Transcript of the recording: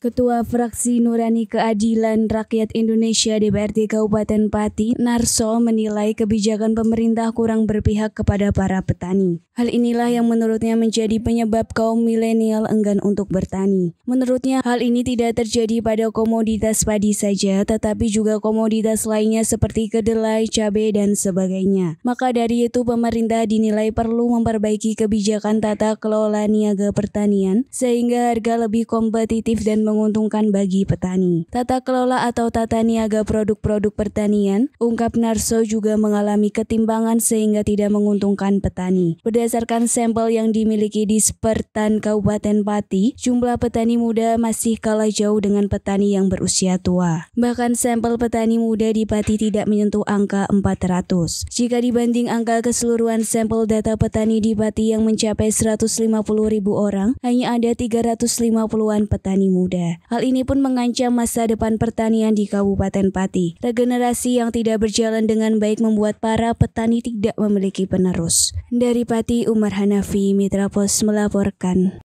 Ketua Fraksi Nurani Keadilan Rakyat Indonesia DPRD Kabupaten Pati, Narso menilai kebijakan pemerintah kurang berpihak kepada para petani. Hal inilah yang menurutnya menjadi penyebab kaum milenial enggan untuk bertani. Menurutnya, hal ini tidak terjadi pada komoditas padi saja, tetapi juga komoditas lainnya seperti kedelai, cabai, dan sebagainya. Maka dari itu, pemerintah dinilai perlu memperbaiki kebijakan tata kelola niaga pertanian, sehingga harga lebih kompetitif dan menguntungkan bagi petani. Tata kelola atau tata niaga produk-produk pertanian, ungkap Narso juga mengalami ketimbangan sehingga tidak menguntungkan petani. Berdasarkan sampel yang dimiliki di Spertan Kabupaten Pati, jumlah petani muda masih kalah jauh dengan petani yang berusia tua. Bahkan sampel petani muda di Pati tidak menyentuh angka 400. Jika dibanding angka keseluruhan sampel data petani di Pati yang mencapai 150 ribu orang, hanya ada 350-an petani muda. Hal ini pun mengancam masa depan pertanian di Kabupaten Pati. Regenerasi yang tidak berjalan dengan baik membuat para petani tidak memiliki penerus. Dari Pati, Umar Hanafi, Mitra Pos melaporkan.